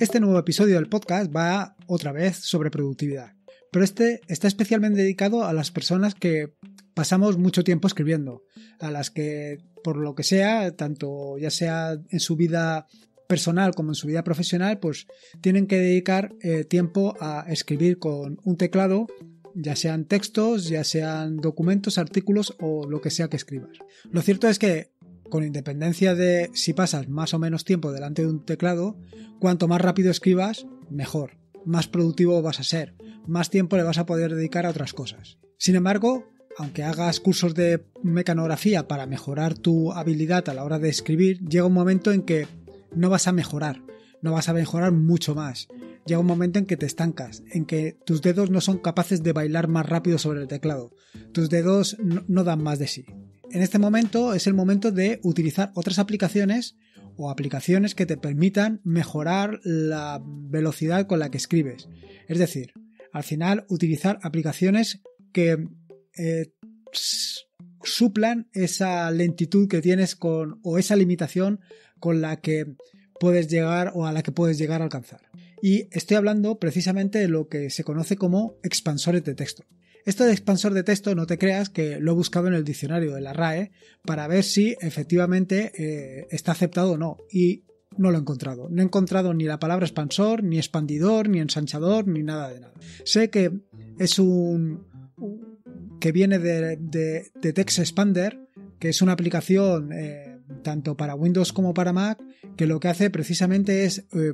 Este nuevo episodio del podcast va otra vez sobre productividad, pero este está especialmente dedicado a las personas que pasamos mucho tiempo escribiendo, a las que por lo que sea, tanto ya sea en su vida personal como en su vida profesional, pues tienen que dedicar eh, tiempo a escribir con un teclado, ya sean textos, ya sean documentos, artículos o lo que sea que escribas. Lo cierto es que con independencia de si pasas más o menos tiempo delante de un teclado, cuanto más rápido escribas, mejor, más productivo vas a ser, más tiempo le vas a poder dedicar a otras cosas. Sin embargo, aunque hagas cursos de mecanografía para mejorar tu habilidad a la hora de escribir, llega un momento en que no vas a mejorar, no vas a mejorar mucho más. Llega un momento en que te estancas, en que tus dedos no son capaces de bailar más rápido sobre el teclado, tus dedos no, dan más de sí en este momento es el momento de utilizar otras aplicaciones o aplicaciones que te permitan mejorar la velocidad con la que escribes. Es decir, al final utilizar aplicaciones que eh, suplan esa lentitud que tienes con o esa limitación con la que puedes llegar o a la que puedes llegar a alcanzar. Y estoy hablando precisamente de lo que se conoce como expansores de texto. Esto de expansor de texto, no te creas que lo he buscado en el diccionario de la RAE para ver si efectivamente eh, está aceptado o no. Y no lo he encontrado. No he encontrado ni la palabra expansor, ni expandidor, ni ensanchador, ni nada de nada. Sé que es un... que viene de, Text Expander, que es una aplicación eh, tanto para Windows como para Mac, que lo que hace precisamente es, eh,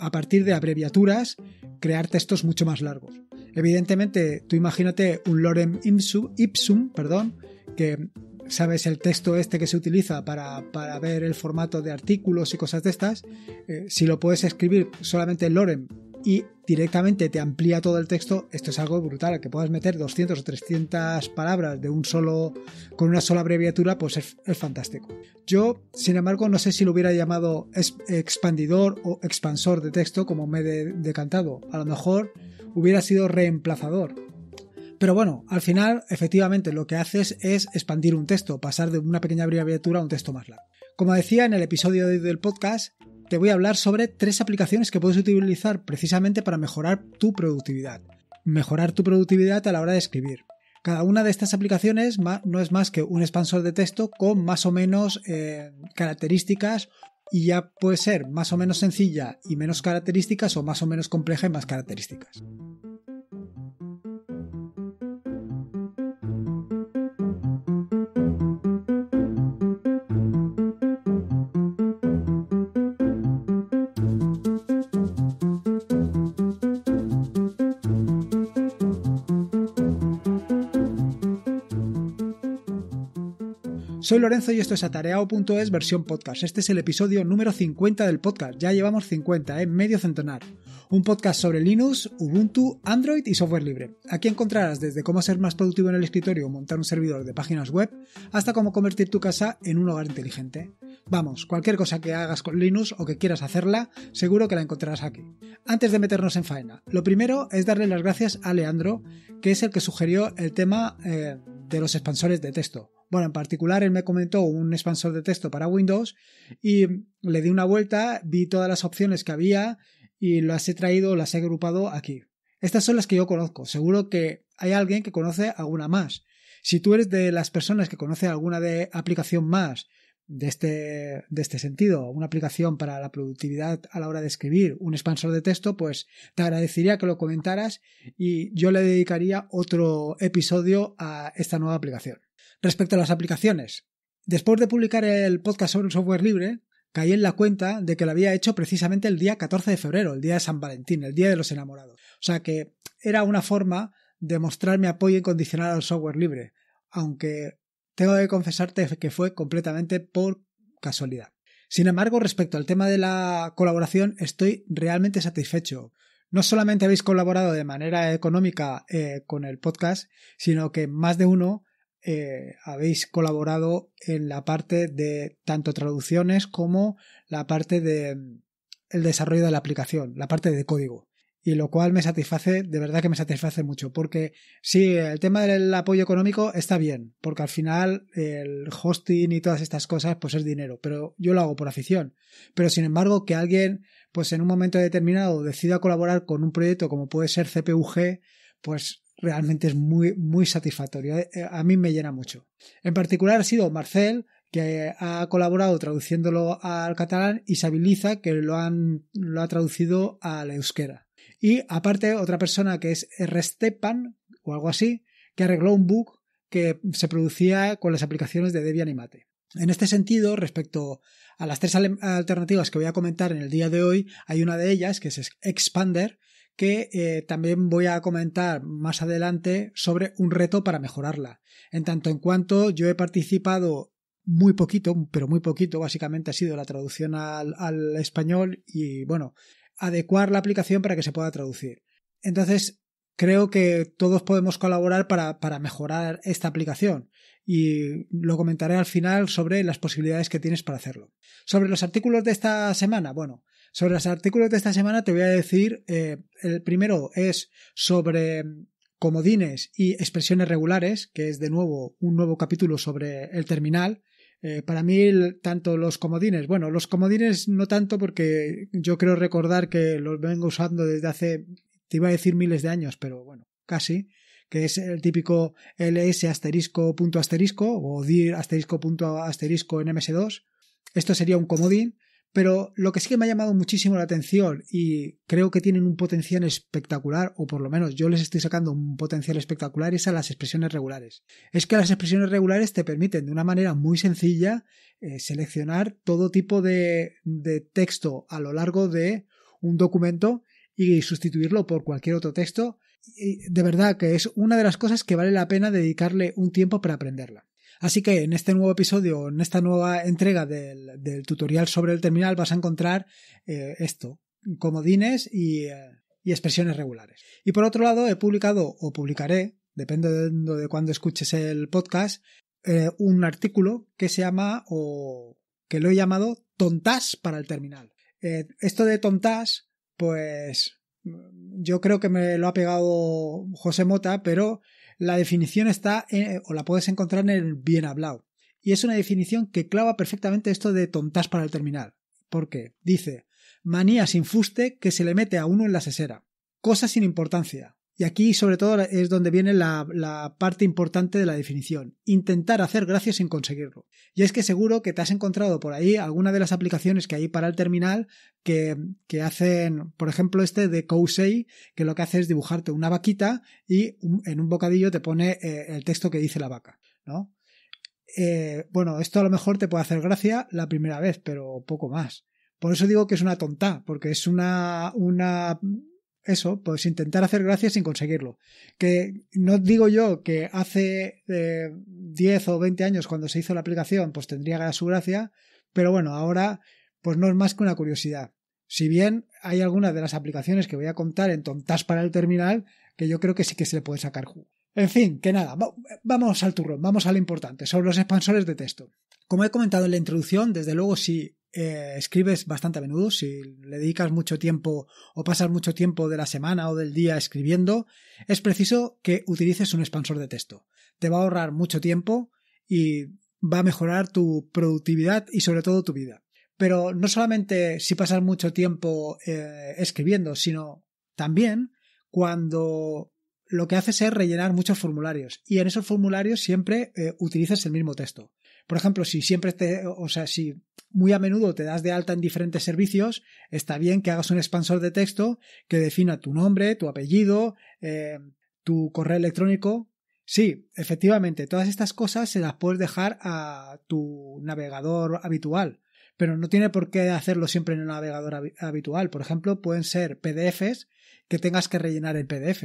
a partir de abreviaturas, crear textos mucho más largos. Evidentemente, tú imagínate un lorem ipsum, perdón, que sabes el texto este que se utiliza para, ver el formato de artículos y cosas de estas, eh, si lo puedes escribir solamente en lorem y directamente te amplía todo el texto, esto es algo brutal, que puedas meter 200 o 300 palabras de un solo con una sola abreviatura, pues es fantástico. Yo, sin embargo, no sé si lo hubiera llamado expandidor o expansor de texto como me he decantado. A lo mejor hubiera sido reemplazador. Pero bueno, al final, efectivamente, lo que haces es expandir un texto, pasar de una pequeña abreviatura a un texto más largo. Como decía en el episodio del podcast, te voy a hablar sobre tres aplicaciones que puedes utilizar precisamente para mejorar tu productividad. Mejorar tu productividad a la hora de escribir. Cada una de estas aplicaciones no es más que un expansor de texto con más o menos eh, características y ya puede ser más o menos sencilla y menos características o más o menos compleja y más características. Soy Lorenzo y esto es Atareao.es versión podcast. Este es el episodio número 50 del podcast. Ya llevamos 50, ¿eh? medio centenar. Un podcast sobre Linux, Ubuntu, Android y software libre. Aquí encontrarás desde cómo ser más productivo en el escritorio o montar un servidor de páginas web hasta cómo convertir tu casa en un hogar inteligente. Vamos, cualquier cosa que hagas con Linux o que quieras hacerla, seguro que la encontrarás aquí. Antes de meternos en faena, lo primero es darle las gracias a Leandro, que es el que sugirió el tema eh, de los expansores de texto. Bueno, en particular él me comentó un expansor de texto para Windows y le di una vuelta, vi todas las opciones que había y las he traído, las he agrupado aquí. Estas son las que yo conozco. Seguro que hay alguien que conoce alguna más. Si tú eres de las personas que conoce alguna de aplicación más de este, de este sentido, una aplicación para la productividad a la hora de escribir, un expansor de texto, pues te agradecería que lo comentaras y yo le dedicaría otro episodio a esta nueva aplicación. Respecto a las aplicaciones, después de publicar el podcast sobre el software libre, caí en la cuenta de que lo había hecho precisamente el día 14 de febrero, el día de San Valentín, el día de los enamorados. O sea que era una forma de mostrar mi apoyo incondicional al software libre, aunque tengo que confesarte que fue completamente por casualidad. Sin embargo, respecto al tema de la colaboración, estoy realmente satisfecho. No solamente habéis colaborado de manera económica eh, con el podcast, sino que más de uno eh, habéis colaborado en la parte de tanto traducciones como la parte de mm, el desarrollo de la aplicación, la parte de código. Y lo cual me satisface, de verdad que me satisface mucho, porque sí, el tema del apoyo económico está bien, porque al final el hosting y todas estas cosas pues es dinero, pero yo lo hago por afición. Pero sin embargo, que alguien pues en un momento determinado decida colaborar con un proyecto como puede ser CPUG, pues realmente es muy, muy satisfactorio. Eh, eh, a mí me llena mucho. En particular ha sido Marcel, que ha colaborado traduciéndolo al catalán, y Sabiliza, que lo, han, lo ha traducido al euskera. Y aparte, otra persona que es R. Stepan, o algo así, que arregló un bug que se producía con las aplicaciones de Debian y Mate. En este sentido, respecto a las tres alternativas que voy a comentar en el día de hoy, hay una de ellas que es Expander, que eh, también voy a comentar más adelante sobre un reto para mejorarla. En tanto en cuanto yo he participado muy poquito, pero muy poquito, básicamente ha sido la traducción al, español y bueno, adecuar la aplicación para que se pueda traducir. Entonces, creo que todos podemos colaborar para, mejorar esta aplicación y lo comentaré al final sobre las posibilidades que tienes para hacerlo. Sobre los artículos de esta semana, bueno, sobre los artículos de esta semana te voy a decir, eh, el primero es sobre mm, comodines y expresiones regulares, que es de nuevo un nuevo capítulo sobre el terminal. Eh, para mí, tanto los comodines, bueno, los comodines no tanto porque yo creo recordar que los vengo usando desde hace, te iba a decir miles de años, pero bueno, casi, que es el típico ls asterisco punto asterisco o dir asterisco punto asterisco en ms2. Esto sería un comodín pero lo que sí que me ha llamado muchísimo la atención y creo que tienen un potencial espectacular, o por lo menos yo les estoy sacando un potencial espectacular, es a las expresiones regulares. Es que las expresiones regulares te permiten de una manera muy sencilla eh, seleccionar todo tipo de, texto a lo largo de un documento y sustituirlo por cualquier otro texto. de verdad que es una de las cosas que vale la pena dedicarle un tiempo para aprenderla. Así que en este nuevo episodio, en esta nueva entrega del, tutorial sobre el terminal, vas a encontrar eh, esto, comodines y, eh, y expresiones regulares. Y por otro lado, he publicado o publicaré, dependiendo de cuándo escuches el podcast, eh, un artículo que se llama o que lo he llamado Tontas para el terminal. esto de tontas, pues yo creo que me lo ha pegado José Mota, pero la definición está, eh, o la puedes encontrar en el bien hablado. Y es una definición que clava perfectamente esto de tontas para el terminal. Porque dice, manía sin fuste que se le mete a uno en la sesera. Cosa sin importancia. Y aquí, sobre todo, es donde viene la, parte importante de la definición. Intentar hacer gracia sin conseguirlo. Y es que seguro que te has encontrado por ahí alguna de las aplicaciones que hay para el terminal que, que hacen, por ejemplo, este de Cousey, que lo que hace es dibujarte una vaquita y en un bocadillo te pone eh, el texto que dice la vaca, ¿no? Eh, bueno, esto a lo mejor te puede hacer gracia la primera vez, pero poco más. Por eso digo que es una tonta, porque es una, una eso, pues intentar hacer gracia sin conseguirlo. Que no digo yo que hace 10 eh, o 20 años cuando se hizo la aplicación pues tendría su gracia, pero bueno, ahora pues no es más que una curiosidad. Si bien hay algunas de las aplicaciones que voy a contar en tontas para el terminal que yo creo que sí que se le puede sacar jugo. En fin, que nada, vamos al turrón, vamos a lo importante, sobre los expansores de texto. Como he comentado en la introducción, desde luego si eh, escribes bastante a menudo, si le dedicas mucho tiempo o pasas mucho tiempo de la semana o del día escribiendo, es preciso que utilices un expansor de texto. Te va a ahorrar mucho tiempo y va a mejorar tu productividad y sobre todo tu vida. Pero no solamente si pasas mucho tiempo eh, escribiendo, sino también cuando lo que haces es rellenar muchos formularios y en esos formularios siempre eh, utilizas el mismo texto. Por ejemplo, si siempre te, o sea, si muy a menudo te das de alta en diferentes servicios, está bien que hagas un expansor de texto que defina tu nombre, tu apellido, eh, tu correo electrónico. Sí, efectivamente, todas estas cosas se las puedes dejar a tu navegador habitual, pero no tiene por qué hacerlo siempre en el navegador habitual. Por ejemplo, pueden ser PDFs que tengas que rellenar el PDF.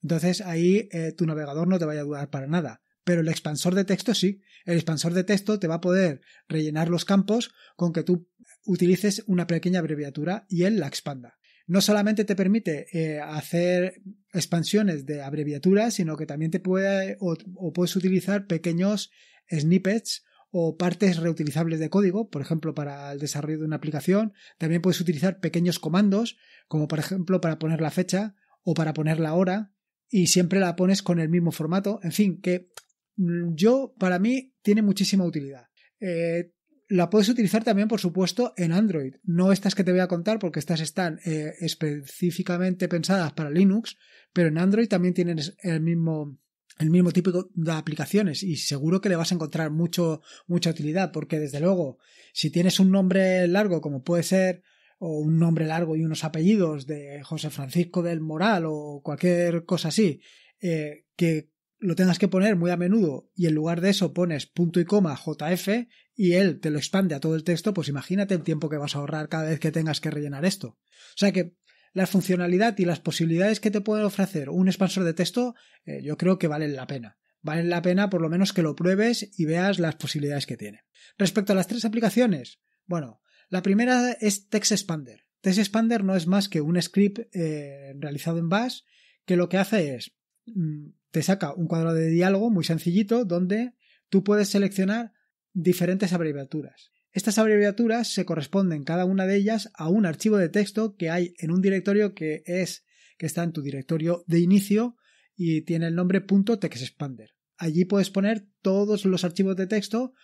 Entonces ahí eh, tu navegador no te vaya a ayudar para nada pero el expansor de texto sí. El expansor de texto te va a poder rellenar los campos con que tú utilices una pequeña abreviatura y él la expanda. No solamente te permite eh, hacer expansiones de abreviaturas, sino que también te puede o puedes utilizar pequeños snippets o partes reutilizables de código, por ejemplo, para el desarrollo de una aplicación. También puedes utilizar pequeños comandos, como por ejemplo para poner la fecha o para poner la hora, y siempre la pones con el mismo formato. En fin, que Mm, yo, para mí, tiene muchísima utilidad. Eh, la puedes utilizar también, por supuesto, en Android. No estas que te voy a contar porque estas están eh, específicamente pensadas para Linux, pero en Android también tienen el mismo, el mismo tipo de aplicaciones y seguro que le vas a encontrar mucho, mucha utilidad porque desde luego, si tienes un nombre largo como puede ser o un nombre largo y unos apellidos de José Francisco del Moral o cualquier cosa así, eh, que lo tengas que poner muy a menudo y en lugar de eso pones punto y coma JF y él te lo expande a todo el texto, pues imagínate el tiempo que vas a ahorrar cada vez que tengas que rellenar esto. O sea que la funcionalidad y las posibilidades que te puede ofrecer un expansor de texto eh, yo creo que valen la pena. Valen la pena por lo menos que lo pruebes y veas las posibilidades que tiene. Respecto a las tres aplicaciones, bueno, la primera es Text Expander. Text Expander no es más que un script eh, realizado en Bash que lo que hace es mm, te saca un cuadro de diálogo muy sencillito donde tú puedes seleccionar diferentes abreviaturas. Estas abreviaturas se corresponden cada una de ellas a un archivo de texto que hay en un directorio que es que está en tu directorio de inicio y tiene el nombre expander. Allí puedes poner todos los archivos de texto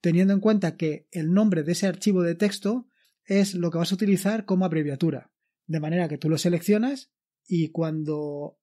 teniendo en cuenta que el nombre de ese archivo de texto es lo que vas a utilizar como abreviatura. De manera que tú lo seleccionas y cuando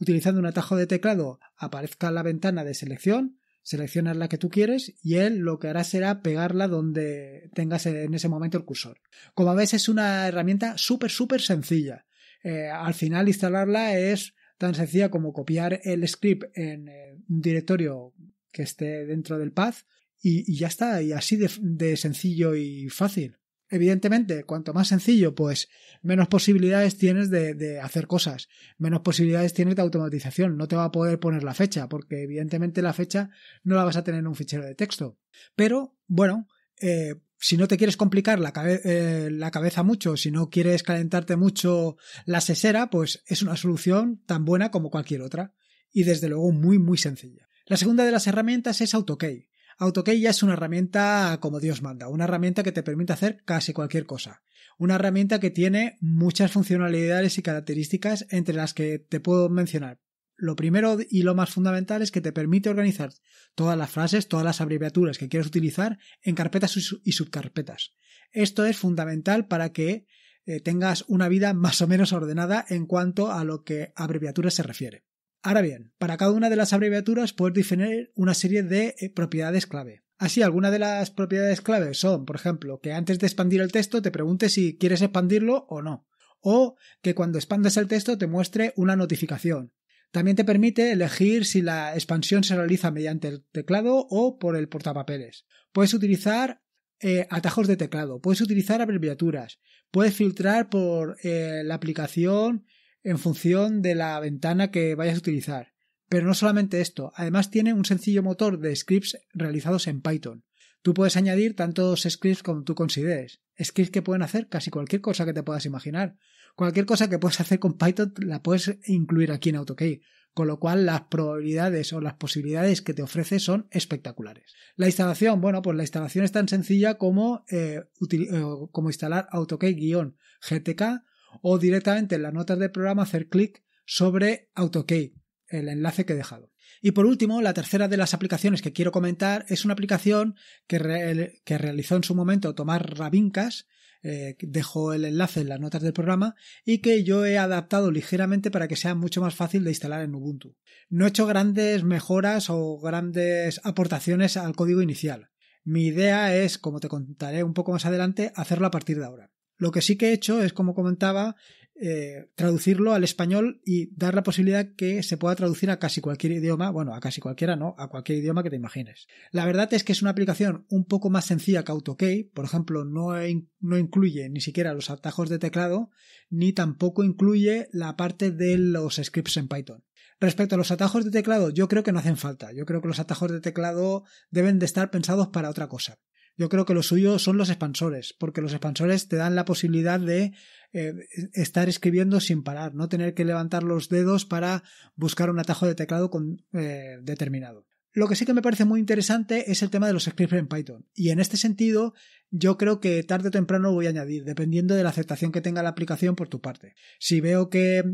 utilizando un atajo de teclado aparezca la ventana de selección, seleccionas la que tú quieres y él lo que hará será pegarla donde tengas en ese momento el cursor. Como ves es una herramienta súper, súper sencilla. Eh, al final instalarla es tan sencilla como copiar el script en eh, un directorio que esté dentro del path y, ya está, y así de sencillo y fácil. Evidentemente, cuanto más sencillo, pues menos posibilidades tienes de, hacer cosas, menos posibilidades tienes de automatización. No te va a poder poner la fecha, porque evidentemente la fecha no la vas a tener en un fichero de texto. Pero, bueno, eh, si no te quieres complicar la, eh, la, cabeza mucho, si no quieres calentarte mucho la sesera, pues es una solución tan buena como cualquier otra y desde luego muy muy sencilla. La segunda de las herramientas es AutoKey. Autokey ya es una herramienta como Dios manda, una herramienta que te permite hacer casi cualquier cosa. Una herramienta que tiene muchas funcionalidades y características entre las que te puedo mencionar. Lo primero y lo más fundamental es que te permite organizar todas las frases, todas las abreviaturas que quieres utilizar en carpetas y subcarpetas. Esto es fundamental para que eh, tengas una vida más o menos ordenada en cuanto a lo que abreviaturas se refiere. Ahora bien, para cada una de las abreviaturas puedes definir una serie de eh, propiedades clave. Así, algunas de las propiedades clave son, por ejemplo, que antes de expandir el texto te pregunte si quieres expandirlo o no, o que cuando expandas el texto te muestre una notificación. También te permite elegir si la expansión se realiza mediante el teclado o por el portapapeles. Puedes utilizar eh, atajos de teclado, puedes utilizar abreviaturas, puedes filtrar por eh, la aplicación en función de la ventana que vayas a utilizar. Pero no solamente esto, además tiene un sencillo motor de scripts realizados en Python. Tú puedes añadir tantos scripts como tú consideres. Scripts que pueden hacer casi cualquier cosa que te puedas imaginar. Cualquier cosa que puedas hacer con Python la puedes incluir aquí en AutoKey, con lo cual las probabilidades o las posibilidades que te ofrece son espectaculares. La instalación, bueno, pues la instalación es tan sencilla como, eh, eh, como instalar AutoKey-GTK o directamente en las notas del programa hacer clic sobre AutoKey, el enlace que he dejado. Y por último, la tercera de las aplicaciones que quiero comentar es una aplicación que, realizó en su momento Tomás Rabincas, eh, dejó el enlace en las notas del programa y que yo he adaptado ligeramente para que sea mucho más fácil de instalar en Ubuntu. No he hecho grandes mejoras o grandes aportaciones al código inicial. Mi idea es, como te contaré un poco más adelante, hacerlo a partir de ahora. Lo que sí que he hecho es, como comentaba, eh, traducirlo al español y dar la posibilidad que se pueda traducir a casi cualquier idioma, bueno, a casi cualquiera no, a cualquier idioma que te imagines. La verdad es que es una aplicación un poco más sencilla que AutoKey, por ejemplo, no incluye ni siquiera los atajos de teclado, ni tampoco incluye la parte de los scripts en Python. Respecto a los atajos de teclado, yo creo que no hacen falta. Yo creo que los atajos de teclado deben de estar pensados para otra cosa. Yo creo que lo suyo son los expansores, porque los expansores te dan la posibilidad de eh, estar escribiendo sin parar, no tener que levantar los dedos para buscar un atajo de teclado con, eh, determinado. Lo que sí que me parece muy interesante es el tema de los scripts en Python. Y en este sentido, yo creo que tarde o temprano voy a añadir, dependiendo de la aceptación que tenga la aplicación por tu parte. Si veo que eh,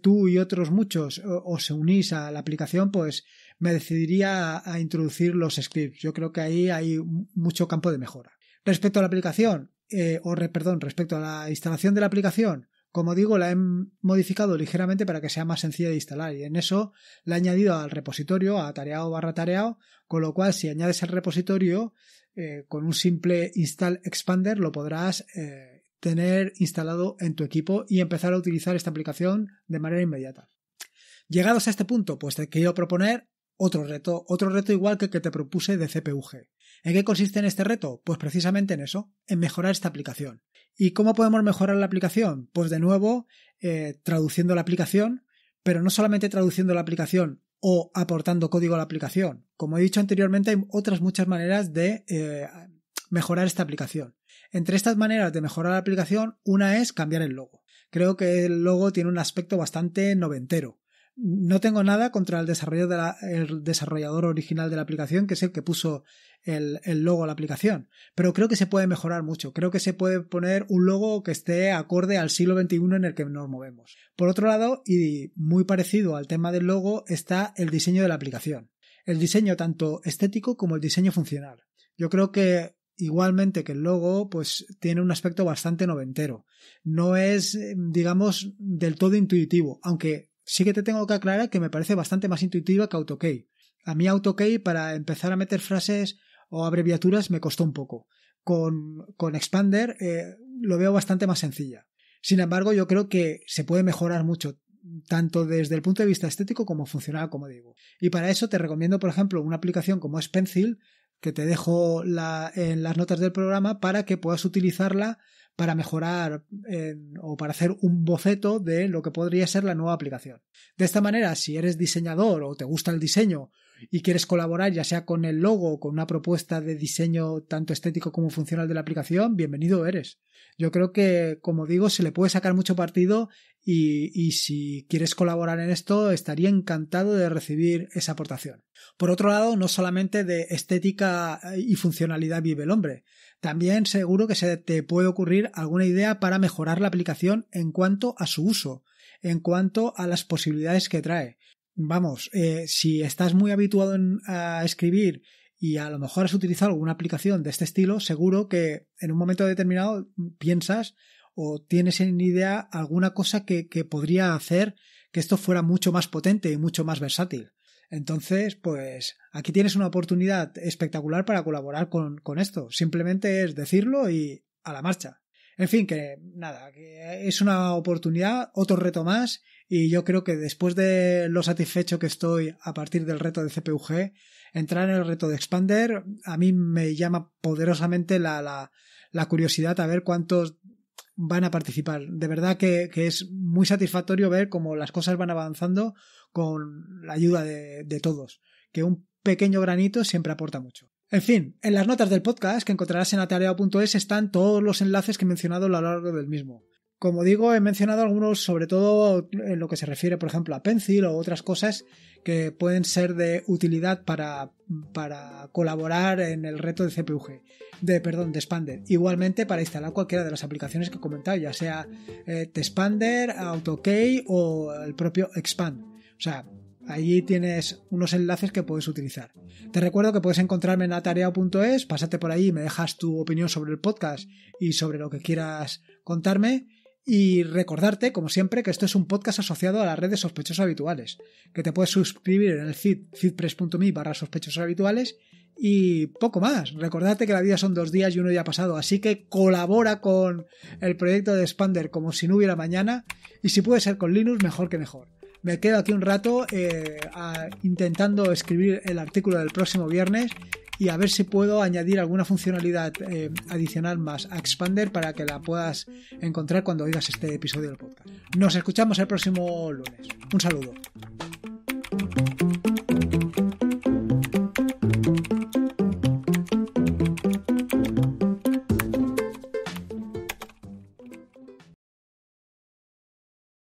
tú y otros muchos os unís a la aplicación, pues me decidiría a, introducir los scripts. Yo creo que ahí hay mucho campo de mejora. Respecto a la aplicación, eh, o perdón, respecto a la instalación de la aplicación, como digo, la he modificado ligeramente para que sea más sencilla de instalar y en eso la he añadido al repositorio, a tareao barra tareao, con lo cual si añades el repositorio eh, con un simple install expander lo podrás eh, tener instalado en tu equipo y empezar a utilizar esta aplicación de manera inmediata. Llegados a este punto, pues te quiero proponer otro reto, otro reto igual que el que te propuse de CPUG. ¿En qué consiste en este reto? Pues precisamente en eso, en mejorar esta aplicación. ¿Y cómo podemos mejorar la aplicación? Pues de nuevo, eh, traduciendo la aplicación, pero no solamente traduciendo la aplicación o aportando código a la aplicación. Como he dicho anteriormente, hay otras muchas maneras de eh, mejorar esta aplicación. Entre estas maneras de mejorar la aplicación, una es cambiar el logo. Creo que el logo tiene un aspecto bastante noventero. No tengo nada contra el, desarrollador original de la aplicación, que es el que puso el, el, logo a la aplicación, pero creo que se puede mejorar mucho. Creo que se puede poner un logo que esté acorde al siglo XXI en el que nos movemos. Por otro lado, y muy parecido al tema del logo, está el diseño de la aplicación. El diseño tanto estético como el diseño funcional. Yo creo que igualmente que el logo, pues tiene un aspecto bastante noventero. No es, eh, digamos, del todo intuitivo, aunque sí que te tengo que aclarar que me parece bastante más intuitiva que AutoKey. A mí AutoKey para empezar a meter frases o abreviaturas me costó un poco. Con, Expander eh, lo veo bastante más sencilla. Sin embargo, yo creo que se puede mejorar mucho, tanto desde el punto de vista estético como funcional, como digo. Y para eso te recomiendo, por ejemplo, una aplicación como Spencil, que te dejo en las notas del programa para que puedas utilizarla para mejorar en, o para hacer un boceto de lo que podría ser la nueva aplicación. De esta manera, si eres diseñador o te gusta el diseño y quieres colaborar ya sea con el logo o con una propuesta de diseño tanto estético como funcional de la aplicación, bienvenido eres. Yo creo que, como digo, se le puede sacar mucho partido y, y si quieres colaborar en esto, estaría encantado de recibir esa aportación. Por otro lado, no solamente de estética y funcionalidad vive el hombre, también seguro que se te puede ocurrir alguna idea para mejorar la aplicación en cuanto a su uso, en cuanto a las posibilidades que trae, vamos, eh, si estás muy habituado a escribir y a lo mejor has utilizado alguna aplicación de este estilo, seguro que en un momento determinado piensas o tienes en idea alguna cosa que, podría hacer que esto fuera mucho más potente y mucho más versátil. Entonces, pues aquí tienes una oportunidad espectacular para colaborar con esto. Simplemente es decirlo y a la marcha. En fin, que nada, es una oportunidad, otro reto más, y yo creo que después de lo satisfecho que estoy a partir del reto de CPUG, entrar en el reto de Expander, a mí me llama poderosamente la, la, la curiosidad a ver cuántos van a participar. De verdad que, que, es muy satisfactorio ver cómo las cosas van avanzando con la ayuda de, de todos, que un pequeño granito siempre aporta mucho. En fin, en las notas del podcast que encontrarás en atareado.es están todos los enlaces que he mencionado a lo largo del mismo. Como digo, he mencionado algunos, sobre todo en lo que se refiere, por ejemplo, a Pencil o otras cosas que pueden ser de utilidad para, colaborar en el reto de CPUG, de, perdón, de Expander. Igualmente para instalar cualquiera de las aplicaciones que he comentado, ya sea eh, Expander, AutoKey o el propio Expand. O sea, Allí tienes unos enlaces que puedes utilizar. Te recuerdo que puedes encontrarme en atareao.es, pásate por ahí, me dejas tu opinión sobre el podcast y sobre lo que quieras contarme. Y recordarte, como siempre, que esto es un podcast asociado a las redes sospechosos habituales, que te puedes suscribir en el feed, feedpress.me barra sospechosos habituales y poco más. Recordarte que la vida son dos días y uno ya ha pasado, así que colabora con el proyecto de Spander como si no hubiera mañana y si puede ser con Linux, mejor que mejor me quedo aquí un rato eh, intentando escribir el artículo del próximo viernes y a ver si puedo añadir alguna funcionalidad eh, adicional más a Expander para que la puedas encontrar cuando oigas este episodio del podcast. Nos escuchamos el próximo lunes. Un saludo.